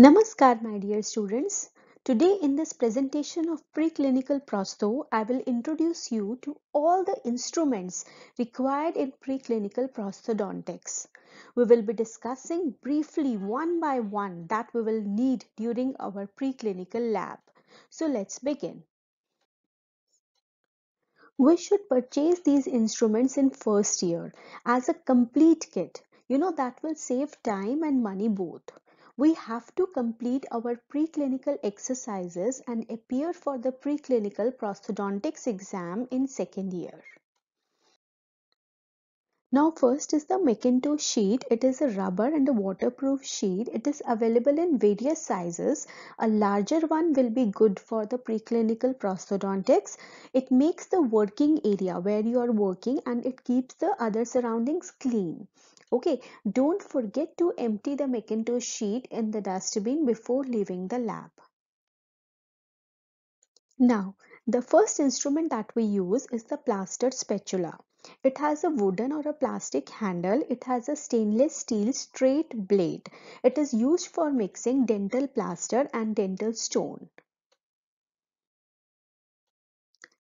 Namaskar my dear students. Today in this presentation of preclinical prostho, I will introduce you to all the instruments required in preclinical prosthodontics. We will be discussing briefly one by one that we will need during our preclinical lab. So let's begin. We should purchase these instruments in first year as a complete kit. You know that will save time and money both we have to complete our preclinical exercises and appear for the preclinical prosthodontics exam in second year. Now first is the McIntosh sheet. It is a rubber and a waterproof sheet. It is available in various sizes. A larger one will be good for the preclinical prosthodontics. It makes the working area where you are working and it keeps the other surroundings clean. Okay, don't forget to empty the Macintosh sheet in the dustbin before leaving the lab. Now, the first instrument that we use is the plaster spatula. It has a wooden or a plastic handle. It has a stainless steel straight blade. It is used for mixing dental plaster and dental stone.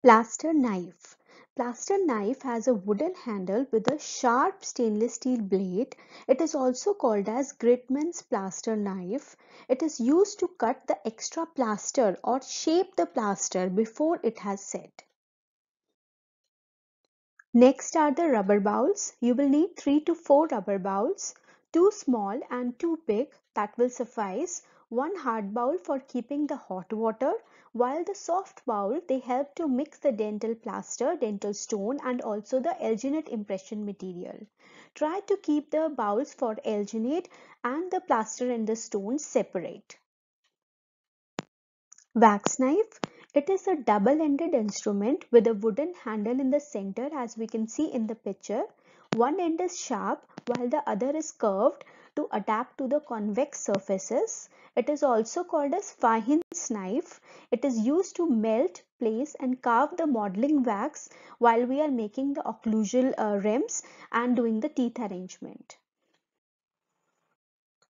Plaster knife. Plaster knife has a wooden handle with a sharp stainless steel blade. It is also called as Gridman's plaster knife. It is used to cut the extra plaster or shape the plaster before it has set. Next are the rubber bowls. You will need 3 to 4 rubber bowls, 2 small and 2 big that will suffice one hard bowl for keeping the hot water while the soft bowl they help to mix the dental plaster dental stone and also the alginate impression material try to keep the bowls for alginate and the plaster and the stone separate wax knife it is a double-ended instrument with a wooden handle in the center as we can see in the picture one end is sharp while the other is curved to adapt to the convex surfaces. It is also called as Fahin's knife. It is used to melt, place and carve the modeling wax while we are making the occlusal uh, rims and doing the teeth arrangement.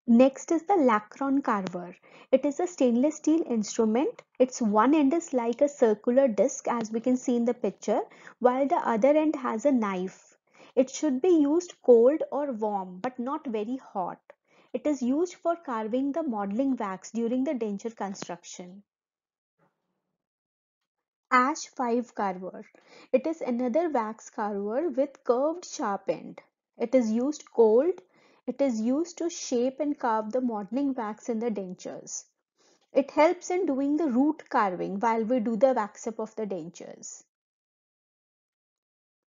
Next is the lacron carver. It is a stainless steel instrument. Its one end is like a circular disc as we can see in the picture while the other end has a knife. It should be used cold or warm but not very hot. It is used for carving the modeling wax during the denture construction. Ash 5 carver. It is another wax carver with curved sharp end. It is used cold. It is used to shape and carve the modeling wax in the dentures. It helps in doing the root carving while we do the wax up of the dentures.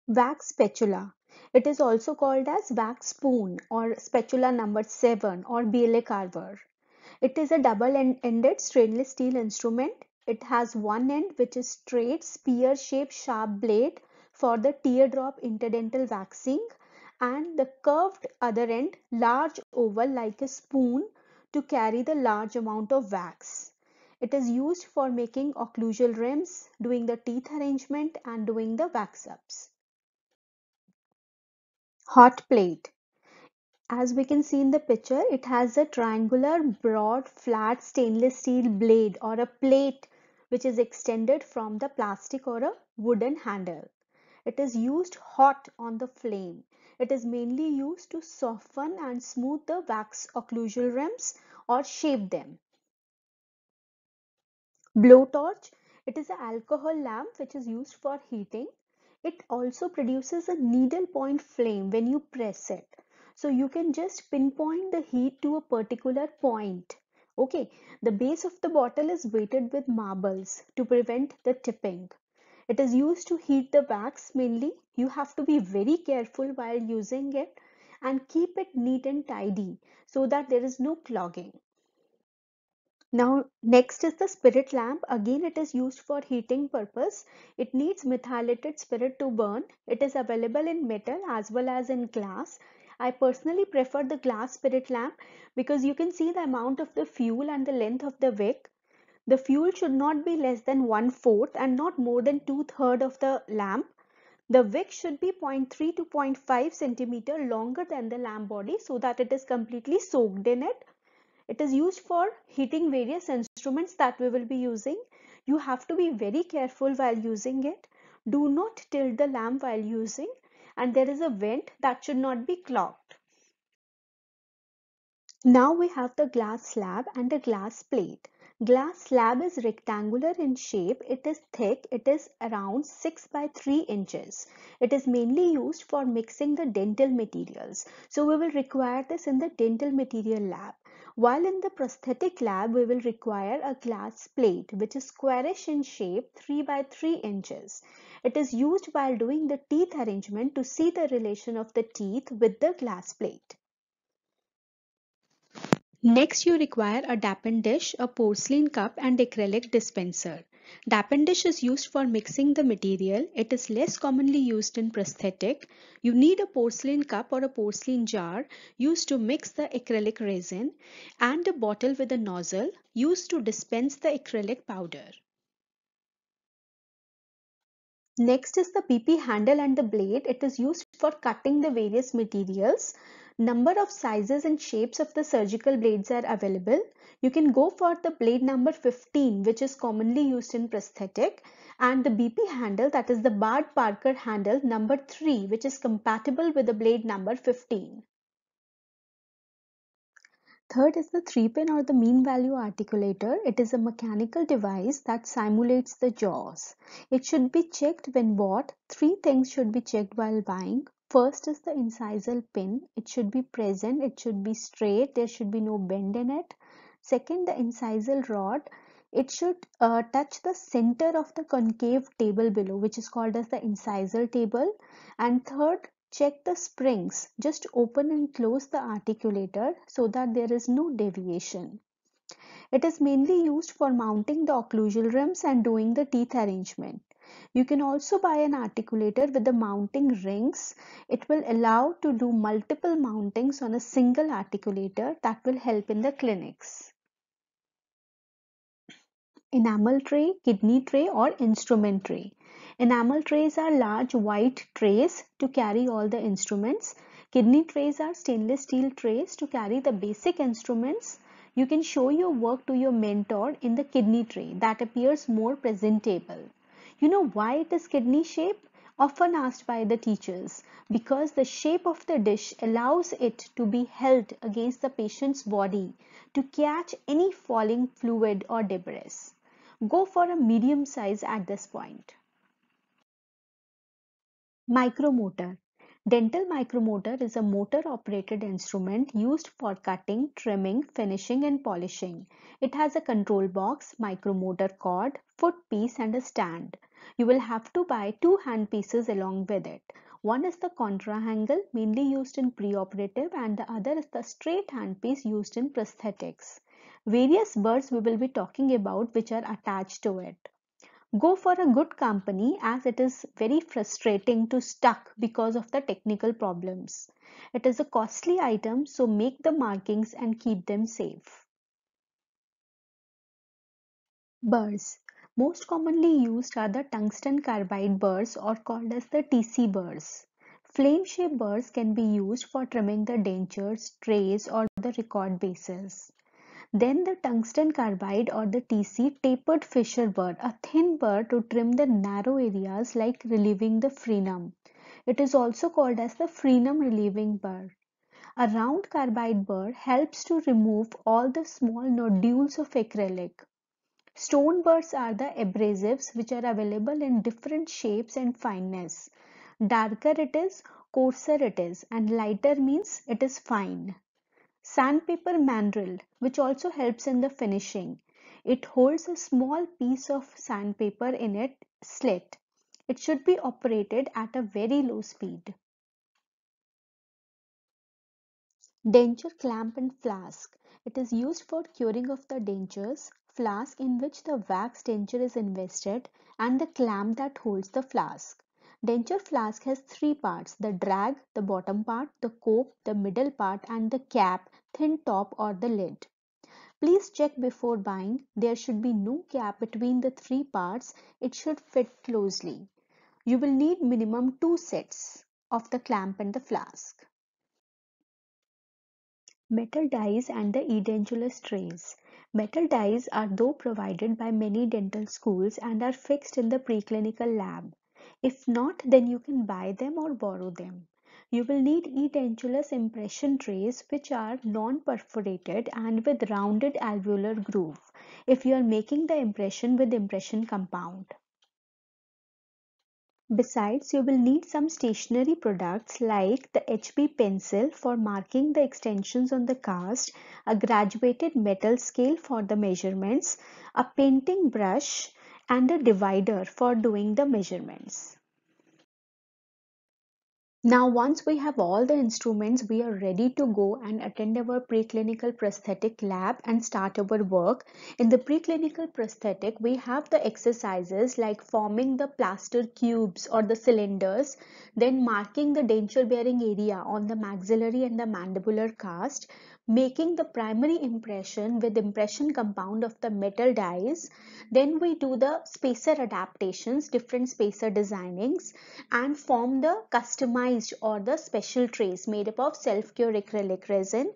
Wax spatula. It is also called as wax spoon or spatula number 7 or BLA carver. It is a double-ended stainless steel instrument. It has one end which is straight spear-shaped sharp blade for the teardrop interdental waxing and the curved other end large oval like a spoon to carry the large amount of wax. It is used for making occlusal rims, doing the teeth arrangement and doing the wax ups hot plate as we can see in the picture it has a triangular broad flat stainless steel blade or a plate which is extended from the plastic or a wooden handle it is used hot on the flame it is mainly used to soften and smooth the wax occlusal rims or shape them blowtorch it is an alcohol lamp which is used for heating it also produces a needle point flame when you press it. So you can just pinpoint the heat to a particular point. Okay, the base of the bottle is weighted with marbles to prevent the tipping. It is used to heat the wax mainly. You have to be very careful while using it and keep it neat and tidy so that there is no clogging. Now next is the spirit lamp. Again it is used for heating purpose. It needs methylated spirit to burn. It is available in metal as well as in glass. I personally prefer the glass spirit lamp because you can see the amount of the fuel and the length of the wick. The fuel should not be less than one fourth and not more than two third of the lamp. The wick should be 0.3 to 0.5 centimeter longer than the lamp body so that it is completely soaked in it it is used for heating various instruments that we will be using. You have to be very careful while using it. Do not tilt the lamp while using and there is a vent that should not be clogged. Now we have the glass slab and a glass plate. Glass slab is rectangular in shape. It is thick. It is around 6 by 3 inches. It is mainly used for mixing the dental materials. So we will require this in the dental material lab. While in the prosthetic lab, we will require a glass plate which is squarish in shape 3 by 3 inches. It is used while doing the teeth arrangement to see the relation of the teeth with the glass plate. Next, you require a dappen dish, a porcelain cup and acrylic dispenser. The appendage is used for mixing the material. It is less commonly used in prosthetic. You need a porcelain cup or a porcelain jar used to mix the acrylic resin and a bottle with a nozzle used to dispense the acrylic powder. Next is the PP handle and the blade. It is used for cutting the various materials number of sizes and shapes of the surgical blades are available. You can go for the blade number 15 which is commonly used in prosthetic and the BP handle that is the Bard Parker handle number 3 which is compatible with the blade number 15. Third is the 3-pin or the mean value articulator. It is a mechanical device that simulates the jaws. It should be checked when bought. Three things should be checked while buying. First is the incisal pin. It should be present, it should be straight, there should be no bend in it. Second, the incisal rod. It should uh, touch the center of the concave table below, which is called as the incisal table. And third, check the springs. Just open and close the articulator so that there is no deviation. It is mainly used for mounting the occlusal rims and doing the teeth arrangement. You can also buy an articulator with the mounting rings. It will allow to do multiple mountings on a single articulator that will help in the clinics. Enamel tray, kidney tray or instrument tray. Enamel trays are large white trays to carry all the instruments. Kidney trays are stainless steel trays to carry the basic instruments you can show your work to your mentor in the kidney tray that appears more presentable. You know why it is kidney shape? Often asked by the teachers, because the shape of the dish allows it to be held against the patient's body to catch any falling fluid or debris. Go for a medium size at this point. Micromotor Dental micromotor is a motor-operated instrument used for cutting, trimming, finishing and polishing. It has a control box, micromotor cord, foot piece and a stand. You will have to buy two handpieces along with it. One is the contra angle, mainly used in preoperative and the other is the straight handpiece used in prosthetics. Various birds we will be talking about which are attached to it go for a good company as it is very frustrating to stuck because of the technical problems. It is a costly item so make the markings and keep them safe. Burrs most commonly used are the tungsten carbide burrs or called as the TC burrs. Flame shaped burrs can be used for trimming the dentures, trays or the record bases. Then the tungsten carbide or the TC tapered fissure burr, a thin burr to trim the narrow areas like relieving the frenum. It is also called as the frenum relieving burr. A round carbide burr helps to remove all the small nodules of acrylic. Stone burrs are the abrasives which are available in different shapes and fineness. Darker it is, coarser it is and lighter means it is fine. Sandpaper mandrel, which also helps in the finishing. It holds a small piece of sandpaper in its slit. It should be operated at a very low speed. Denture clamp and flask. It is used for curing of the dentures, flask in which the wax denture is invested and the clamp that holds the flask. Denture flask has three parts, the drag, the bottom part, the cope, the middle part and the cap, thin top or the lid. Please check before buying. There should be no gap between the three parts. It should fit closely. You will need minimum two sets of the clamp and the flask. Metal dies and the edentulous trays. Metal dies are though provided by many dental schools and are fixed in the preclinical lab. If not, then you can buy them or borrow them. You will need edentulous impression trays which are non-perforated and with rounded alveolar groove if you are making the impression with impression compound. Besides, you will need some stationary products like the HB pencil for marking the extensions on the cast, a graduated metal scale for the measurements, a painting brush, and a divider for doing the measurements. Now once we have all the instruments, we are ready to go and attend our preclinical prosthetic lab and start our work. In the preclinical prosthetic, we have the exercises like forming the plaster cubes or the cylinders, then marking the denture bearing area on the maxillary and the mandibular cast, making the primary impression with impression compound of the metal dies. Then we do the spacer adaptations, different spacer designings and form the customized or the special trays made up of self-cure acrylic resin.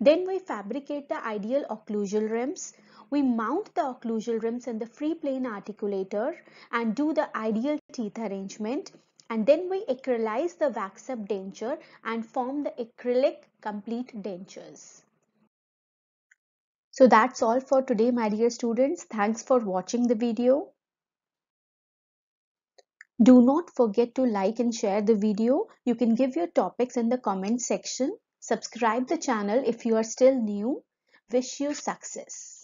Then we fabricate the ideal occlusal rims. We mount the occlusal rims in the free plane articulator and do the ideal teeth arrangement and then we acrylize the wax up denture and form the acrylic complete dentures. So that's all for today my dear students. Thanks for watching the video. Do not forget to like and share the video. You can give your topics in the comment section. Subscribe the channel if you are still new. Wish you success.